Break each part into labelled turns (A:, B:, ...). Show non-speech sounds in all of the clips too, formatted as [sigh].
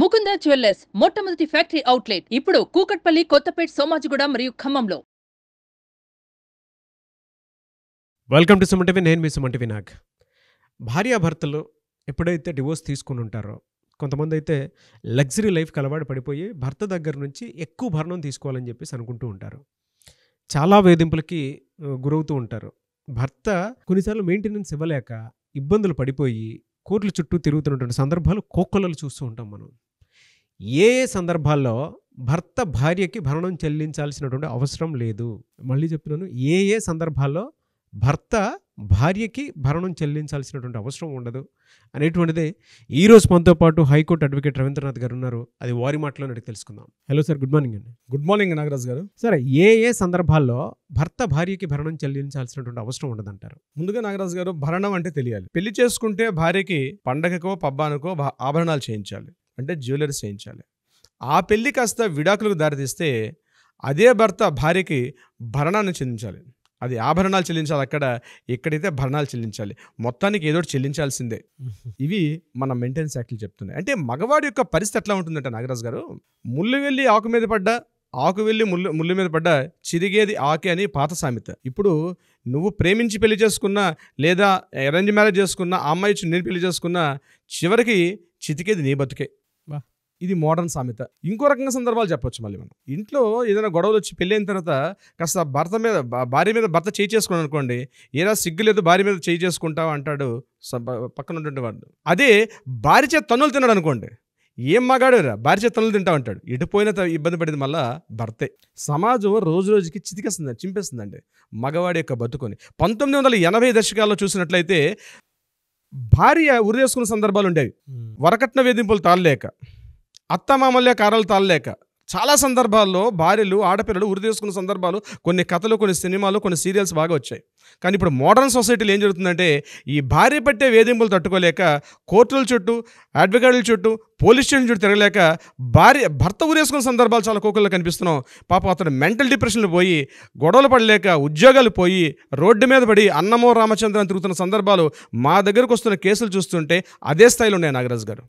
A: Mukunda jewellers మొట్టమొదటి factory outlet ఇప్పుడు కూకట్పల్లి కొత్తపేట్ సోమాజిగూడ మరియు ఖమ్మంలో
B: వెల్కమ్ టు సుమంటివి నేను మీ సుమంటి వినాగ్ భార్యాభర్తలు ఎప్పుడైతే డివోర్స్ తీసుకుని ఉంటారో కొంతమంది అయితే లగ్జరీ లైఫ్కి అలవాటు పడిపోయి భర్త దగ్గర నుంచి ఎక్కువ భరణం తీసుకోవాలని చెప్పేసి అనుకుంటూ ఉంటారు చాలా వేధింపులకి గురవుతూ ఉంటారు భర్త కొన్నిసార్లు మెయింటెనెన్స్ ఇవ్వలేక ఇబ్బందులు పడిపోయి కోర్టుల చుట్టూ తిరుగుతున్నటువంటి సందర్భాలు కోకొల్లలు చూస్తూ ఉంటాం మనం ఏ ఏ సందర్భాల్లో భర్త భార్యకి భరణం చెల్లించాల్సినటువంటి అవసరం లేదు మళ్ళీ చెప్తున్నాను ఏ ఏ సందర్భాల్లో భర్త భార్యకి భరణం చెల్లించాల్సినటువంటి అవసరం ఉండదు అనేటువంటిదే ఈరోజు మనతో పాటు హైకోర్టు అడ్వకేట్ రవీంద్రనాథ్ గారు ఉన్నారు అది వారి మాటలో నడికి తెలుసుకుందాం హలో సార్ గుడ్ మార్నింగ్ అండి good morning Nagaraj garu sir ఏ ఏ సందర్భాల్లో భర్త భార్యకి భరణం చెల్లించాల్సినటువంటి అవసరం ఉండదంటారు
A: ముందుగా నాగరాజ్ గారు భరణం అంటే తెలియాలి పెళ్లి చేసుకుంటే భార్యకి పండగకో పబ్బానికో ఆభరణాలు చేయించాలి అంటే జ్యువెలరీ చేయించాలి ఆ పెళ్లి కాస్త విడాకులకు దారితీస్తే అదే భర్త భార్యకి భరణాన్ని చెందించాలి అది ఆభరణాలు చెల్లించాలి అక్కడ ఎక్కడైతే భరణాలు చెల్లించాలి మొత్తానికి ఏదో చెల్లించాల్సిందే [laughs] ఇవి మన మెయింటెనెన్స్ యాక్ట్లు చెప్తున్నాయి అంటే మగవాడి యొక్క పరిస్థితి ఎట్లా ఉంటుందంటే నాగరాజు గారు ముళ్ళు వెళ్ళి ఆకు మీద పడ్డా ఆకు వెళ్ళి ముళ్ళు ముళ్ళు మీద పడ్డా చిరిగేది ఆకే అని పాత సామెత ఇప్పుడు నువ్వు ప్రేమించి పెళ్లి చేసుకున్నా లేదా అరేంజ్ మ్యారేజ్ చేసుకున్నా అమ్మాయి నేను పెళ్లి చేసుకున్నా చివరికి చితికేది నీ బతుకే ఇది మోడర్న్ సామెత ఇంకో రకంగా సందర్భాలు చెప్పొచ్చు మళ్ళీ మనం ఇంట్లో ఏదైనా గొడవలు వచ్చి పెళ్ళైన తర్వాత కాస్త భర్త మీద భార్య మీద భర్త చేయి చేసుకుని అనుకోండి ఏదో సిగ్గు లేదు భార్య మీద చేయి చేసుకుంటావు అంటాడు పక్కన ఉన్నటువంటి వాడు అదే భార్య చేత తన్నులు తిన్నాడు అనుకోండి ఏం మగాడు రా భార్య చేత తన్నులు తింటా ఉంటాడు ఎటుపోయిన ఇబ్బంది పడేది మళ్ళా భర్తే సమాజం రోజు రోజుకి చితికేస్తుంది చింపేస్తుందండి మగవాడి యొక్క బతుకుని పంతొమ్మిది వందల ఎనభై దశకాల్లో చూసినట్లయితే భార్య ఉరేసుకున్న సందర్భాలు ఉండేవి వరకట్న వేధింపులు తాళలేక అత్తమామల్య కారాలు తాళలేక చాలా సందర్భాల్లో భార్యలు ఆడపిల్లలు ఉరి తీసుకున్న సందర్భాలు కొన్ని కథలు కొన్ని సినిమాలు కొన్ని సీరియల్స్ బాగా వచ్చాయి కానీ ఇప్పుడు మోడర్న్ సొసైటీలో ఏం జరుగుతుందంటే ఈ భార్య పట్టే వేధింపులు తట్టుకోలేక కోర్టుల చుట్టూ అడ్వకేట్ల చుట్టూ పోలీస్ స్టేషన్ చుట్టూ తిరగలేక భార్య భర్త ఊరేసుకున్న సందర్భాలు చాలా కోకల్లో కనిపిస్తున్నాం పాపం అతను మెంటల్ డిప్రెషన్లు పోయి గొడవలు పడలేక ఉద్యోగాలు పోయి రోడ్డు మీద పడి అన్నమో రామచంద్రన్ తిరుగుతున్న సందర్భాలు మా దగ్గరకు వస్తున్న కేసులు చూస్తుంటే అదే స్థాయిలో ఉన్నాయి నాగరాజ్ గారు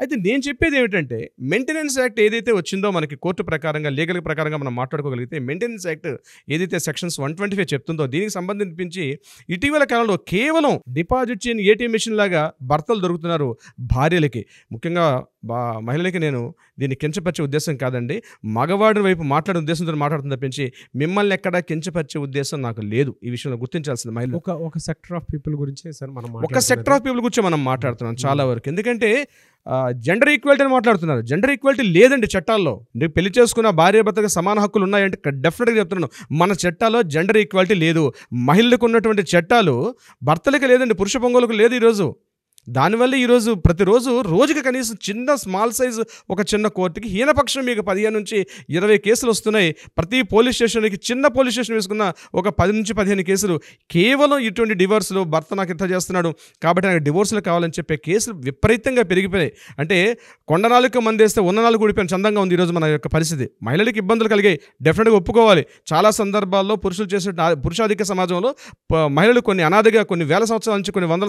A: అయితే నేను చెప్పేది ఏమిటంటే మెయింటెనెన్స్ యాక్ట్ ఏదైతే వచ్చిందో మనకి కోర్టు ప్రకారంగా లీగల్ ప్రకారంగా మనం మాట్లాడుకోగలిగితే మెయింటెనెన్స్ యాక్ట్ ఏదైతే సెక్షన్స్ వన్ ట్వంటీ ఫైవ్ చెప్తుందో దీనికి సంబంధించి చూపించి ఇటీవల కాలంలో కేవలం డిపాజిట్ చేయని ఏటీఎం మిషన్ లాగా భర్తలు దొరుకుతున్నారు భార్యలకి ముఖ్యంగా మహిళలకి నేను దీన్ని కించపరిచే ఉద్దేశం కాదండి మగవాడి వైపు మాట్లాడే ఉద్దేశంతో మాట్లాడుతుంది తప్పించి మిమ్మల్ని ఎక్కడ కించపరిచే ఉద్దేశం నాకు లేదు ఈ విషయంలో గుర్తించాల్సింది మహిళ
B: ఒక ఒక సెక్టర్ ఆఫ్ పీపుల్ గురించి
A: సార్ మనం ఒక సెక్టర్ ఆఫ్ పీపుల్ గురించి మనం మాట్లాడుతున్నాం చాలా వరకు ఎందుకంటే జెండర్ ఈక్వాలిటీ అని మాట్లాడుతున్నారు జెండర్ ఈక్వాలిటీ లేదండి చట్టాల్లో నువ్వు పెళ్లి చేసుకున్న భార్య భర్తకు సమాన హక్కులు ఉన్నాయంటే డెఫినెట్గా చెప్తున్నాను మన చట్టాల్లో జెండర్ ఈక్వాలిటీ లేదు మహిళలకు ఉన్నటువంటి చట్టాలు భర్తలకు లేదండి పురుష పొంగులకు లేదు ఈరోజు దానివల్ల ఈరోజు ప్రతిరోజు రోజుకి కనీసం చిన్న స్మాల్ సైజు ఒక చిన్న కోర్టుకి హీనపక్షం మీకు పదిహేను నుంచి ఇరవై కేసులు వస్తున్నాయి ప్రతి పోలీస్ స్టేషన్కి చిన్న పోలీస్ స్టేషన్ వేసుకున్న ఒక పది నుంచి పదిహేను కేసులు కేవలం ఇటువంటి డివోర్సులు భర్త నాకు ఇంత చేస్తున్నాడు కాబట్టి నాకు డివోర్సులు కావాలని చెప్పే కేసులు విపరీతంగా పెరిగిపోయాయి అంటే కొండ నాలుగు మంది వేస్తే ఉన్న నాలుగు కూడిపోయిన చందంగా ఉంది ఈరోజు మన యొక్క పరిస్థితి మహిళలకు ఇబ్బందులు కలిగాయి డెఫినెట్గా ఒప్పుకోవాలి చాలా సందర్భాల్లో పురుషులు చేసే పురుషాధిక సమాజంలో మహిళలు కొన్ని అనాదిగా కొన్ని వేల సంవత్సరాల నుంచి కొన్ని వందల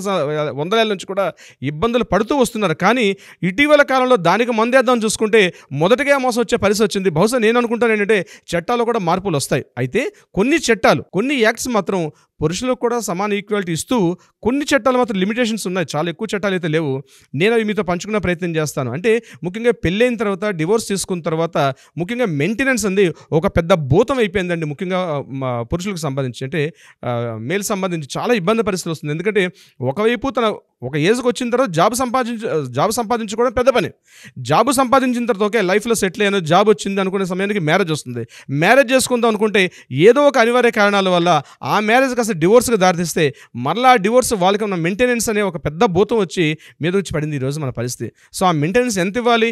A: వందల నుంచి కూడా ఇబ్బందులు పడుతూ వస్తున్నారు కానీ ఇటీవల కాలంలో దానికి మందేద్దాం చూసుకుంటే మొదటగా మోసం వచ్చే పరిస్థితి వచ్చింది బహుశా నేను అనుకుంటాను ఏంటంటే చట్టాల్లో కూడా మార్పులు వస్తాయి అయితే కొన్ని చట్టాలు కొన్ని యాక్ట్స్ మాత్రం పురుషులకు కూడా సమాన ఈక్వాలిటీ ఇస్తూ కొన్ని చట్టాలు మాత్రం లిమిటేషన్స్ ఉన్నాయి చాలా ఎక్కువ చట్టాలు అయితే లేవు నేను అవి మీతో పంచుకునే ప్రయత్నం చేస్తాను అంటే ముఖ్యంగా పెళ్ళైన తర్వాత డివోర్స్ తీసుకున్న తర్వాత ముఖ్యంగా మెయింటెనెన్స్ అంది ఒక పెద్ద భూతం అయిపోయిందండి ముఖ్యంగా పురుషులకు సంబంధించి అంటే మేల్ సంబంధించి చాలా ఇబ్బంది పరిస్థితులు వస్తుంది ఎందుకంటే ఒకవైపు తన ఒక ఏజ్కి వచ్చిన తర్వాత జాబ్ సంపాదించు జాబ్ సంపాదించుకోవడం పెద్ద పని జాబ్ సంపాదించిన తర్వాత ఓకే లైఫ్లో సెటిల్ అయ్యాను జాబ్ వచ్చింది అనుకునే సమయానికి మ్యారేజ్ వస్తుంది మ్యారేజ్ చేసుకుందాం అనుకుంటే ఏదో ఒక అనివార్య కారణాల వల్ల ఆ మ్యారేజ్కి సమస్య డివోర్స్కి దారితీస్తే మరలా డివోర్స్ వాళ్ళకి ఉన్న మెయింటెనెన్స్ అనే ఒక పెద్ద భూతం వచ్చి మీద వచ్చి పడింది ఈరోజు మన పరిస్థితి సో ఆ మెయింటెనెన్స్ ఎంత ఇవ్వాలి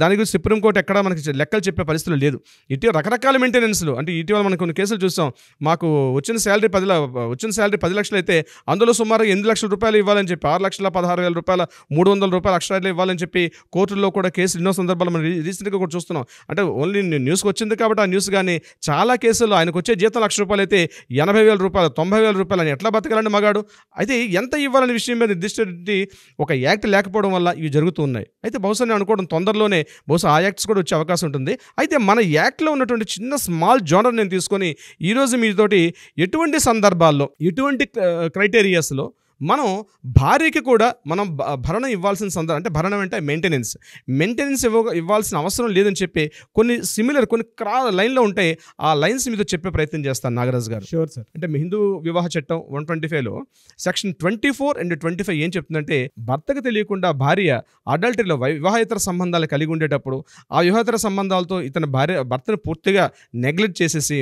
A: దాని గురించి సుప్రీంకోర్టు ఎక్కడ మనకి లెక్కలు చెప్పే పరిస్థితులు లేదు ఇటీవల రకరకాల మెయింటెనెన్స్లు అంటే ఇటీవల మనం కొన్ని కేసులు చూస్తాం మాకు వచ్చిన శాలరీ పది వచ్చిన శాలరీ పది లక్షలు అయితే అందులో సుమారు ఎనిమిది లక్షల రూపాయలు ఇవ్వాలని చెప్పి ఆరు లక్షల పదహారు వేల రూపాయల మూడు వందల రూపాయల అక్షరాలు ఇవ్వాలని చెప్పి కోర్టుల్లో కూడా కేసులు ఎన్నో సందర్భాలు మనం రీసెంట్గా కూడా చూస్తున్నాం అంటే ఓన్లీ న్యూస్కి వచ్చింది కాబట్టి ఆ న్యూస్ కానీ చాలా కేసుల్లో ఆయనకు వచ్చే జీతం లక్ష రూపాయలు అయితే ఎనభై వేల రూపాయలు తొంభై యాభై వేల రూపాయలని ఎట్లా బతకాలండి మగాడు అయితే ఎంత ఇవ్వాలనే విషయం మీద నిర్దిష్ట ఒక యాక్ట్ లేకపోవడం వల్ల ఇవి జరుగుతూ ఉన్నాయి అయితే బహుశా నేను అనుకోవడం తొందరలోనే బహుశా ఆ యాక్ట్స్ కూడా వచ్చే అవకాశం ఉంటుంది అయితే మన యాక్ట్లో ఉన్నటువంటి చిన్న స్మాల్ జోనర్ నేను తీసుకొని ఈరోజు మీతోటి ఎటువంటి సందర్భాల్లో ఎటువంటి క్రైటీరియాస్లో మనం భార్యకి కూడా మనం భరణం ఇవ్వాల్సిన సందర్భం అంటే భరణం అంటే మెయింటెనెన్స్ మెయింటెనెన్స్ ఇవ్వ ఇవ్వాల్సిన అవసరం లేదని చెప్పి కొన్ని సిమిలర్ కొన్ని క్రా లైన్లో ఉంటాయి ఆ లైన్స్ మీద చెప్పే ప్రయత్నం చేస్తాను నాగరాజ్ గారు షూర్ సార్ అంటే హిందూ వివాహ చట్టం వన్ ట్వంటీ ఫైవ్లో section twenty four and twenty five ఏం చెప్తుందంటే భర్తకు తెలియకుండా భార్య అడల్టరీలో వివాహేతర సంబంధాలు కలిగి ఉండేటప్పుడు ఆ వివాహేతర సంబంధాలతో ఇతని భార్య భర్తను పూర్తిగా నెగ్లెక్ట్ చేసేసి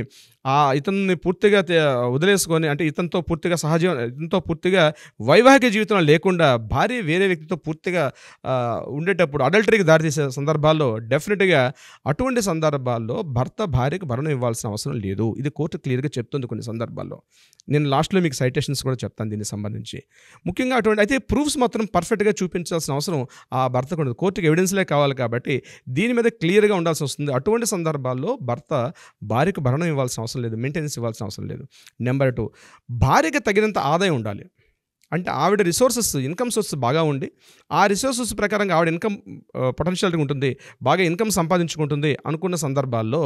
A: ఆ ఇతన్ని పూర్తిగా వదిలేసుకొని అంటే ఇతనితో పూర్తిగా సహజీవన ఇతనితో పూర్తిగా వైవాహిక జీవితం లేకుండా భార్య వేరే వ్యక్తితో పూర్తిగా ఉండేటప్పుడు అడల్టరీకి దారితీసే సందర్భాల్లో డెఫినెట్గా అటువంటి సందర్భాల్లో భర్త భార్యకు భరణం ఇవ్వాల్సిన అవసరం లేదు ఇది కోర్టు క్లియర్గా చెప్తుంది కొన్ని సందర్భాల్లో నేను లాస్ట్లో మీకు సైటేషన్స్ కూడా చెప్తాను దీనికి సంబంధించి ముఖ్యంగా అటువంటి అయితే ప్రూఫ్స్ మాత్రం పర్ఫెక్ట్గా చూపించాల్సిన అవసరం ఆ భర్తకు ఉండదు కోర్టుకి ఎవిడెన్స్లే కావాలి కాబట్టి దీని మీద క్లియర్గా ఉండాల్సి వస్తుంది అటువంటి సందర్భాల్లో భర్త భార్యకు భరణం ఇవ్వాల్సిన అవసరం లేదు మెయింటెనెన్స్ ఇవ్వాల్సిన అవసరం లేదు నెంబర్ టూ భార్యకి తగినంత ఆదాయం ఉండాలి అంటే ఆవిడ రిసోర్సెస్ ఇన్కమ్ సోర్స్ బాగా ఉండి ఆ రిసోర్సెస్ ప్రకారంగా ఆవిడ ఇన్కమ్ పొటెన్షియల్గా ఉంటుంది బాగా ఇన్కమ్ సంపాదించుకుంటుంది అనుకున్న సందర్భాల్లో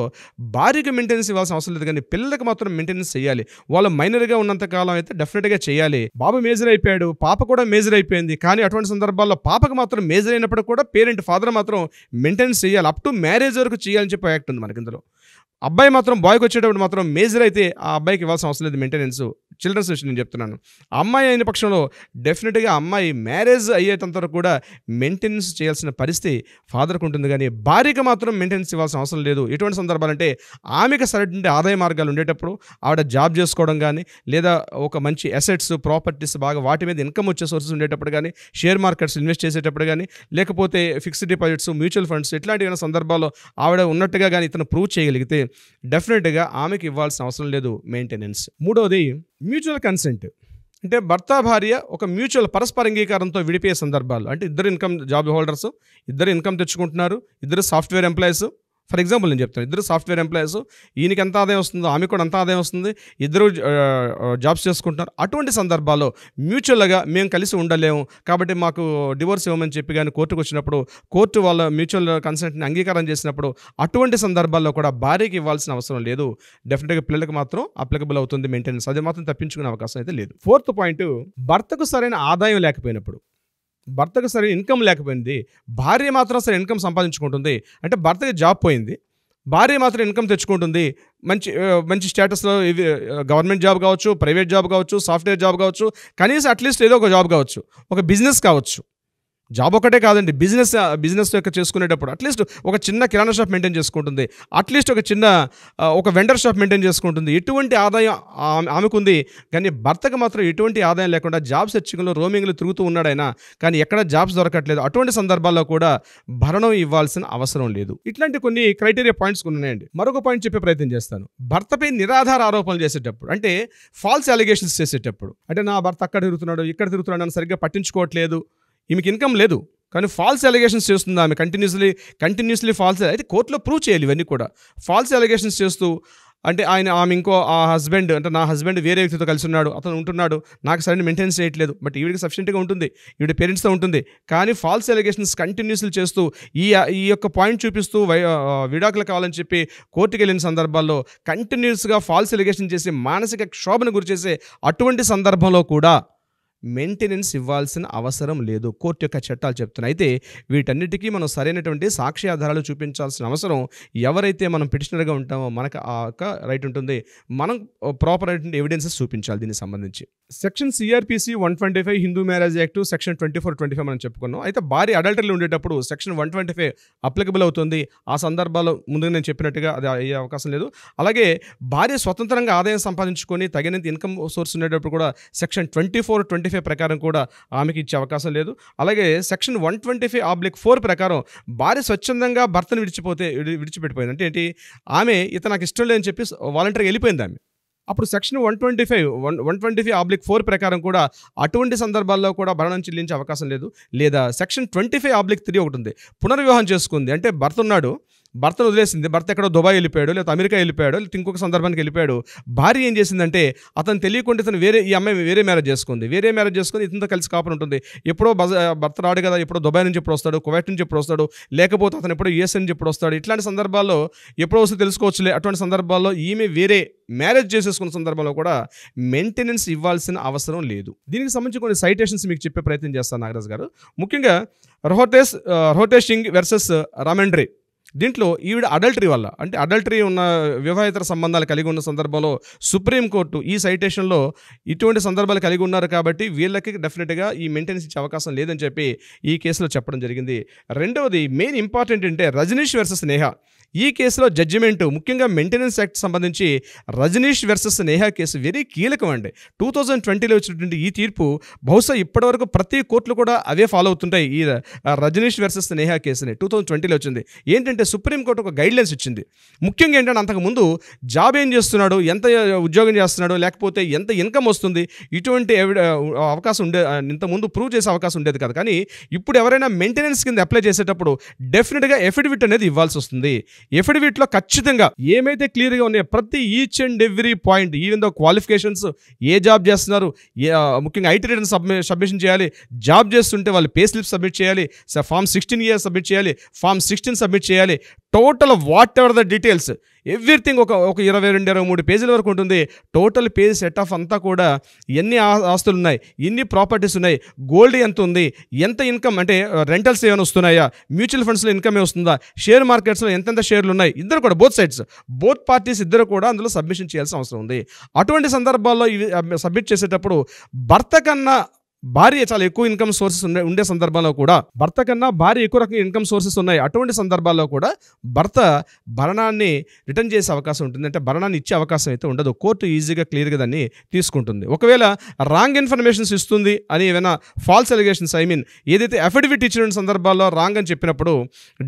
A: భార్యకి మెయింటెనెన్స్ ఇవ్వాల్సిన అవసరం లేదు కానీ పిల్లలకు మాత్రం మెయింటెనెన్స్ చేయాలి వాళ్ళు మైనర్గా ఉన్నంత కాలం అయితే డెఫినెట్గా చేయాలి బాబు మేజర్ అయిపోయాడు పాప కూడా మేజర్ అయిపోయింది కానీ అటువంటి సందర్భాల్లో పాపకు మాత్రం మేజర్ అయినప్పుడు కూడా పేరెంట్ ఫాదర్ మాత్రం మెయింటెనెన్స్ చేయాలి అప్ టు మ్యారేజ్ వరకు చేయాలని చెప్పి యాక్ట్ ఉంది మనకి ఇందులో అబ్బాయి మాత్రం బాయ్కి వచ్చేటప్పుడు మాత్రం మేజర్ అయితే ఆ అబ్బాయికి ఇవ్వాల్సిన అవసరం లేదు మెయింటెనెన్స్ చిల్డ్రన్స్ నుంచి నేను చెప్తున్నాను అమ్మాయి అయిన పక్షంలో డెఫినెట్గా అమ్మాయి మ్యారేజ్ అయ్యేటంత వరకు కూడా మెయింటెనెన్స్ చేయాల్సిన పరిస్థితి ఫాదర్కు ఉంటుంది కానీ భార్యకు మాత్రం మెయింటెనెన్స్ ఇవ్వాల్సిన అవసరం లేదు ఎటువంటి సందర్భాలంటే ఆమెకు సరైన ఆదాయ మార్గాలు ఉండేటప్పుడు ఆవిడ జాబ్ చేసుకోవడం కానీ లేదా ఒక మంచి అసెట్స్ ప్రాపర్టీస్ బాగా వాటి మీద ఇన్కమ్ వచ్చే సోర్సెస్ ఉండేటప్పుడు కానీ షేర్ మార్కెట్స్ ఇన్వెస్ట్ చేసేటప్పుడు కానీ లేకపోతే ఫిక్స్డ్ డిపాజిట్స్ మ్యూచువల్ ఫండ్స్ ఇట్లాంటి సందర్భాల్లో ఆవిడ ఉన్నట్టుగా కానీ ఇతను ప్రూవ్ చేయగలిగితే డెఫినెట్గా ఆమెకి ఇవ్వాల్సిన అవసరం లేదు మెయింటెనెన్స్ మూడవది మ్యూచువల్ కన్సెంట్ అంటే భర్త భార్య ఒక మ్యూచువల్ పరస్పర అంగీకారంతో విడిపోయే సందర్భాలు అంటే ఇద్దరు ఇన్కమ్ జాబ్ హోల్డర్స్ ఇద్దరు ఇన్కమ్ తెచ్చుకుంటున్నారు ఇద్దరు సాఫ్ట్వేర్ ఎంప్లాయీస్ ఫర్ ఎగ్జాంపుల్ నేను చెప్తాను ఇద్దరు సాఫ్ట్వేర్ ఎంప్లాయీస్ ఈయనకి ఎంత ఆదాయం వస్తుందో ఆమె కూడా ఎంత ఆదాయం వస్తుంది ఇద్దరు జాబ్స్ చేసుకుంటున్నారు అటువంటి సందర్భాల్లో మ్యూచువల్గా మేము కలిసి ఉండలేము కాబట్టి మాకు డివోర్స్ ఇవ్వమని చెప్పి కానీ కోర్టుకు వచ్చినప్పుడు కోర్టు వాళ్ళ మ్యూచువల్ కన్సెంట్ని అంగీకారం చేసినప్పుడు అటువంటి సందర్భాల్లో కూడా భార్యకి ఇవ్వాల్సిన అవసరం లేదు డెఫినెట్గా పిల్లలకు మాత్రం అప్లికబుల్ అవుతుంది మెయింటెనెన్స్ అది మాత్రం తప్పించుకునే అవకాశం అయితే లేదు ఫోర్త్ పాయింట్ భర్తకు సరైన ఆదాయం లేకపోయినప్పుడు భర్తకు సరైన ఇన్కమ్ లేకపోయింది భార్య మాత్రం సరే ఇన్కమ్ సంపాదించుకుంటుంది అంటే భర్తకి జాబ్ పోయింది భార్య మాత్రం ఇన్కమ్ తెచ్చుకుంటుంది మంచి మంచి స్టేటస్లో ఇది గవర్నమెంట్ జాబ్ కావచ్చు ప్రైవేట్ జాబ్ కావచ్చు సాఫ్ట్వేర్ జాబ్ కావచ్చు కనీసం అట్లీస్ట్ ఏదో ఒక జాబ్ కావచ్చు ఒక బిజినెస్ కావచ్చు జాబ్ ఒకటే కాదండి బిజినెస్ బిజినెస్ యొక్క చేసుకునేటప్పుడు అట్లీస్ట్ ఒక చిన్న కిరాణా షాప్ మెయింటైన్ చేసుకుంటుంది అట్లీస్ట్ ఒక చిన్న ఒక వెండర్ షాప్ మెయింటైన్ చేసుకుంటుంది ఎటువంటి ఆదాయం ఆమెకుంది కానీ భర్తకు మాత్రం ఎటువంటి ఆదాయం లేకుండా జాబ్ సెర్చింగ్లో రోమింగ్లు తిరుగుతూ ఉన్నాడైనా కానీ ఎక్కడ జాబ్స్ దొరకట్లేదు అటువంటి సందర్భాల్లో కూడా భరణం ఇవ్వాల్సిన అవసరం లేదు ఇట్లాంటి కొన్ని క్రైటీరియా పాయింట్స్ ఉన్నాయండి మరొక పాయింట్ చెప్పే ప్రయత్నం చేస్తాను భర్తపై నిరాధార ఆరోపణలు చేసేటప్పుడు అంటే ఫాల్స్ అలిగేషన్స్ చేసేటప్పుడు అంటే నా భర్త అక్కడ తిరుగుతున్నాడు ఇక్కడ తిరుగుతున్నాడు అని సరిగ్గా పట్టించుకోవట్లేదు ఈమెకి ఇన్కమ్ లేదు కానీ ఫాల్స్ ఎలిగేషన్స్ చేస్తుంది ఆమె కంటిన్యూస్లీ కంటిన్యూస్లీ ఫాల్స్ అయితే కోర్టులో ప్రూవ్ చేయాలి ఇవన్నీ కూడా ఫాల్స్ ఎలిగేషన్స్ చేస్తూ అంటే ఆయన ఆమె ఇంకో ఆ హస్బెండ్ అంటే నా హస్బెండ్ వేరే వ్యక్తితో కలిసి ఉన్నాడు అతను ఉంటున్నాడు నాకు సరైన మెయింటెనెన్స్ చేయట్లేదు బట్ ఈవిడికి సఫిషియెంట్గా ఉంటుంది ఈవిడ పేరెంట్స్తో ఉంటుంది కానీ ఫాల్స్ ఎలిగేషన్స్ కంటిన్యూస్లు చేస్తూ ఈ ఈ యొక్క పాయింట్ చూపిస్తూ విడాకులు కావాలని చెప్పి కోర్టుకు వెళ్ళిన సందర్భాల్లో కంటిన్యూస్గా ఫాల్స్ ఎలిగేషన్ చేసి మానసిక క్షోభను గురిచేసే అటువంటి సందర్భంలో కూడా మెయింటెనెన్స్ ఇవ్వాల్సిన అవసరం లేదు కోర్టు యొక్క చట్టాలు చెప్తున్నాయి అయితే వీటన్నిటికీ మనం సరైనటువంటి సాక్షి ఆధారాలు చూపించాల్సిన అవసరం ఎవరైతే మనం పిటిషనర్గా ఉంటామో మనకు ఆ యొక్క రైట్ ఉంటుంది మనం ప్రాపర్ uh, అయినటువంటి ఎవిడెన్సెస్ చూపించాలి దీనికి సంబంధించి section CRPC one twenty five Hindu marriage act section twenty four twenty five మనం చెప్పుకున్నాం అయితే భారీ అడల్టరీలు ఉండేటప్పుడు section one twenty five applicable అవుతుంది ఆ సందర్భాల్లో ముందుగా నేను చెప్పినట్టుగా అది అయ్యే అవకాశం లేదు అలాగే భార్య స్వతంత్రంగా ఆదాయం సంపాదించుకొని తగినంత ఇన్కమ్ సోర్స్ ఉండేటప్పుడు కూడా section twenty four twenty five ప్రకారం కూడా ఆమెకి ఇచ్చే అవకాశం లేదు అలాగే section one twenty five oblique four ప్రకారం భార్య స్వచ్ఛందంగా భర్తను విడిచిపోతే విడిచిపెట్టిపోయింది అంటే ఏంటి ఆమె ఇతను నాకు ఇష్టం లేదని చెప్పి వాలంటీర్గా వెళ్ళిపోయింది ఆమె అప్పుడు section one twenty five one one twenty five oblique four ప్రకారం కూడా అటువంటి సందర్భాల్లో కూడా భరణం చెల్లించే అవకాశం లేదు లేదా section twenty five oblique three ఒకటి ఉంది పునర్వివాహం చేసుకుంది అంటే భర్త ఉన్నాడు భర్తను వదిలేసింది భర్త ఎక్కడో దుబాయ్ వెళ్ళిపోయాడు లేదా అమెరికా వెళ్ళిపోయాడు లేదా ఇంకొక సందర్భానికి వెళ్ళిపోయాడు భార్య ఏం చేసిందంటే అతను తెలియకుండా తను వేరే ఈ అమ్మాయి వేరే మ్యారేజ్ చేసుకుంది వేరే మ్యారేజ్ చేసుకుని ఇతనితో కలిసి కాపాడు ఉంటుంది ఎప్పుడో భర్త రాడు కదా ఎప్పుడో దుబాయ్ నుంచి ఎప్పుడు వస్తాడు కువైట్ నుంచి ఎప్పుడు వస్తాడు లేకపోతే అతను ఎప్పుడో యూఎస్ నుంచి ఎప్పుడు వస్తాడు ఇట్లాంటి సందర్భాల్లో ఎప్పుడో వస్తే తెలుసుకోవచ్చులే అటువంటి సందర్భాల్లో ఈమె వేరే మ్యారేజ్ చేసేసుకున్న సందర్భంలో కూడా మెయింటెనెన్స్ ఇవ్వాల్సిన అవసరం లేదు దీనికి సంబంధించి కొన్ని సైటేషన్స్ మీకు చెప్పే ప్రయత్నం చేస్తాను నాగరాజ్ గారు ముఖ్యంగా రహోటేస్ సింగ్ వర్సెస్ రామెండ్రీ దీంట్లో ఈవిడ అడల్టరీ వల్ల అంటే అడల్టరీ ఉన్న వివాహేతర సంబంధాలు కలిగి ఉన్న సందర్భంలో సుప్రీంకోర్టు ఈ సైటేషన్లో ఇటువంటి సందర్భాలు కలిగి ఉన్నారు కాబట్టి వీళ్ళకి డెఫినెట్గా ఈ మెయింటెనెన్స్ ఇచ్చే అవకాశం లేదని చెప్పి ఈ కేసులో చెప్పడం జరిగింది రెండవది మెయిన్ ఇంపార్టెంట్ అంటే రజనీష్ వర్సెస్ నేహా ఈ కేసులో జడ్జిమెంట్ ముఖ్యంగా మెయింటెనెన్స్ యాక్ట్ సంబంధించి Rajneesh versus Neha case very కీలకం అండి టూ థౌజండ్ ట్వంటీలో వచ్చినటువంటి ఈ తీర్పు బహుశా ఇప్పటివరకు ప్రతి కోర్టులు కూడా అవే ఫాలో అవుతుంటాయి ఈ రజనీష్ వర్సెస్ నేహా కేసుని టూ థౌజండ్ ట్వంటీలో వచ్చింది ఏంటంటే సుప్రీంకోర్టు ఒక గైడ్లైన్స్ ఇచ్చింది ముఖ్యంగా ఏంటంటే అంతకుముందు జాబ్ ఏం చేస్తున్నాడు ఎంత ఉద్యోగం చేస్తున్నాడు లేకపోతే ఎంత ఇన్కమ్ వస్తుంది ఇటువంటి అవకాశం ఉండే ఇంతకుముందు ప్రూవ్ చేసే అవకాశం ఉండేది కదా కానీ ఇప్పుడు ఎవరైనా మెయింటెనెన్స్ కింద అప్లై చేసేటప్పుడు డెఫినెట్గా ఎఫిడవిట్ అనేది ఇవ్వాల్సి వస్తుంది ఎఫిడవిట్లో ఖచ్చితంగా ఏమైతే క్లియర్గా ఉన్నాయో ప్రతి each and every point even though qualifications ఏ జాబ్ చేస్తున్నారు ముఖ్యంగా ఐటీ రిటర్న్ సబ్మిషన్ చేయాలి జాబ్ చేస్తుంటే వాళ్ళు పే స్లిప్ సబ్మిట్ చేయాలి ఫామ్ సిక్స్టీన్ ఇయర్ సబ్మిట్ చేయాలి ఫామ్ సిక్స్టీన్ సబ్మిట్ చేయాలి total whatever the details everything ఒక ఒక ఇరవై రెండు ఇరవై మూడు పేజీల వరకు ఉంటుంది టోటల్ పేజ్ సెట్ ఆఫ్ అంతా కూడా ఎన్ని ఆస్తులు ఉన్నాయి ఎన్ని ప్రాపర్టీస్ ఉన్నాయి గోల్డ్ ఎంత ఉంది ఎంత ఇన్కమ్ అంటే రెంటల్స్ ఏమైనా వస్తున్నాయా మ్యూచువల్ ఫండ్స్లో ఇన్కమ్ వస్తుందా షేర్ మార్కెట్స్లో ఎంతెంత షేర్లు ఉన్నాయి ఇద్దరు కూడా బోత్ సైడ్స్ బోత్ పార్టీస్ ఇద్దరు కూడా అందులో సబ్మిషన్ చేయాల్సిన అవసరం ఉంది అటువంటి సందర్భాల్లో ఇవి సబ్మిట్ చేసేటప్పుడు భర్త కన్నా భార్య చాలా ఎక్కువ ఇన్కమ్ సోర్సెస్ ఉండే ఉండే సందర్భాల్లో కూడా భర్త కన్నా భార్య ఎక్కువ రకంగా ఇన్కమ్ సోర్సెస్ ఉన్నాయి అటువంటి సందర్భాల్లో కూడా భర్త భరణాన్ని రిటర్న్ చేసే అవకాశం ఉంటుంది అంటే భరణాన్ని ఇచ్చే అవకాశం అయితే ఉండదు కోర్టు ఈజీగా క్లియర్గా దాన్ని తీసుకుంటుంది ఒకవేళ రాంగ్ ఇన్ఫర్మేషన్స్ ఇస్తుంది అని ఏమైనా ఫాల్స్ ఎలిగేషన్స్ ఐ మీన్ ఏదైతే అఫిడవిట్ ఇచ్చిన సందర్భాల్లో రాంగ్ అని చెప్పినప్పుడు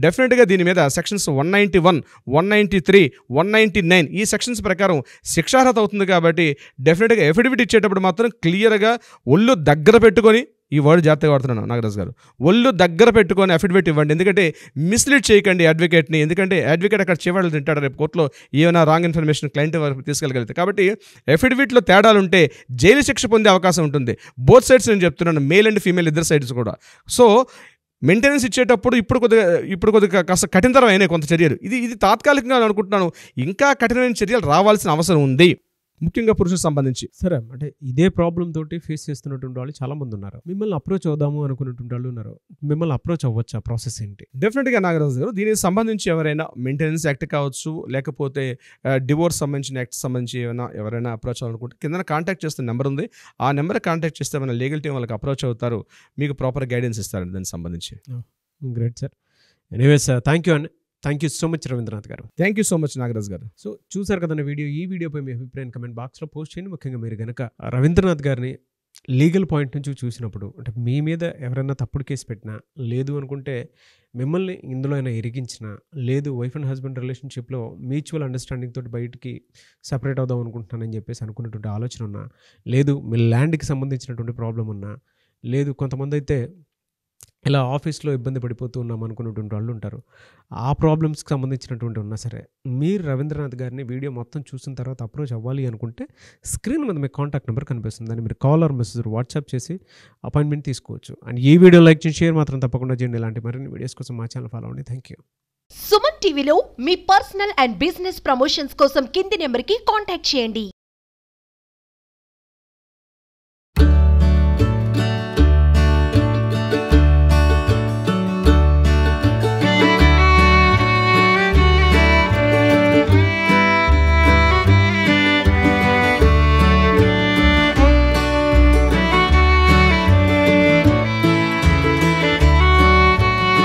A: డెఫినెట్గా దీని మీద sections one ninety one one ninety three one ninety nine ఈ సెక్షన్స్ ప్రకారం శిక్షార్హత అవుతుంది కాబట్టి డెఫినెట్గా ఎఫిడవిట్ ఇచ్చేటప్పుడు మాత్రం క్లియర్గా ఒళ్ళు దగ్గర పెట్టుకొని ఈ వర్డ్ జాగ్రత్తగా వాడుతున్నాను నాగరాజు గారు ఒళ్ళు దగ్గర పెట్టుకొని అఫిడవిట్ ఇవ్వండి ఎందుకంటే మిస్లీడ్ చేయకండి అడ్వకేట్ని ఎందుకంటే అడ్వకేట్ అక్కడ చివరి తింటాడు రేపు కోర్టులో ఏమైనా రాంగ్ ఇన్ఫర్మేషన్ క్లయింట్ వరకు తీసుకెళ్ళగలిగితే కాబట్టి అఫిడవిట్లో తేడాలు ఉంటే జైలు శిక్ష పొందే అవకాశం ఉంటుంది బోత్ సైడ్స్ నేను చెప్తున్నాను మేల్ అండ్ ఫీమేల్ ఇద్దరు సైడ్స్ కూడా సో మెయింటెనెన్స్ ఇచ్చేటప్పుడు ఇప్పుడు కొద్దిగా ఇప్పుడు కొద్దిగా కాస్త అయినాయి కొంత చర్యలు ఇది ఇది తాత్కాలికంగా అనుకుంటున్నాను ఇంకా కఠినమైన చర్యలు రావాల్సిన అవసరం ఉంది ముఖ్యంగా పురుషులకు సంబంధించి సరే అంటే
B: ఇదే ప్రాబ్లం తోటి ఫేస్ చేస్తున్నటువంటి వాళ్ళు చాలా మంది ఉన్నారు మిమ్మల్ని అప్రోచ్ అవుదాము అనుకున్నటువంటి వాళ్ళు ఉన్నారు మిమ్మల్ని అప్రోచ్ అవ్వచ్చు ప్రాసెస్ ఏంటి
A: డెఫినెట్ గా నాగరాజు గారు దీనికి సంబంధించి ఎవరైనా మెయింటెనెన్స్ యాక్ట్ కావచ్చు లేకపోతే డివోర్స్ సంబంధించిన యాక్ట్ సంబంధించి ఏమైనా ఎవరైనా అప్రోచ్ అవ్వాలనుకుంటే కింద కాంటాక్ట్ చేస్తున్న నెంబర్ ఉంది ఆ నెంబర్ కాంటాక్ట్ చేస్తే మన లీగల్ టీం వాళ్ళకి అప్రోచ్ అవుతారు మీకు ప్రాపర్ గైడెన్స్ ఇస్తారండి దానికి సంబంధించి
B: great sir anyways
A: thank you అండి thank you so much Ravindranath garu thank you so much Nagaraj garu
B: so చూసారు కదా వీడియో ఈ వీడియోపై మీ అభిప్రాయం కమెంట్ బాక్స్లో పోస్ట్ చేయండి ముఖ్యంగా మీరు కనుక రవీంద్రనాథ్ గారిని లీగల్ పాయింట్ నుంచి చూసినప్పుడు అంటే మీ మీద ఎవరైనా తప్పుడు కేసు పెట్టినా లేదు అనుకుంటే మిమ్మల్ని ఇందులో అయినా ఇరిగించిన లేదు వైఫ్ అండ్ హస్బెండ్ రిలేషన్షిప్లో మ్యూచువల్ అండర్స్టాండింగ్ తోటి బయటికి సపరేట్ అవుదాం అనుకుంటున్నానని చెప్పేసి అనుకున్నటువంటి ఆలోచన ఉన్నా లేదు మీ ల్యాండ్కి సంబంధించినటువంటి ప్రాబ్లం ఉన్నా లేదు కొంతమంది అయితే ఇలా ఆఫీస్లో ఇబ్బంది పడిపోతూ ఉన్నాం అనుకున్నటువంటి వాళ్ళు ఉంటారు ఆ ప్రాబ్లమ్స్కి సంబంధించినటువంటి ఉన్నా సరే మీరు రవీంద్రనాథ్ గారిని వీడియో మొత్తం చూసిన తర్వాత అప్రోచ్ అవ్వాలి అనుకుంటే స్క్రీన్ మీద మీకు కాంటాక్ట్ నెంబర్ కనిపిస్తుంది దాన్ని మీరు కాల్ ఆర్ మెసేజ్ వాట్సాప్ చేసి అపాయింట్మెంట్ తీసుకోవచ్చు అండ్ ఈ వీడియో లైక్ చేసి షేర్ మాత్రం తప్పకుండా చేయండి ఇలాంటి మరిన్ని వీడియోస్ కోసం మా ఛానల్ ఫాలో అవ్వండి థ్యాంక్ యూ సుమన్ టీవీలో మీ పర్సనల్ అండ్ బిజినెస్ ప్రమోషన్స్ కోసం కింది నెంబర్కి కాంటాక్ట్ చేయండి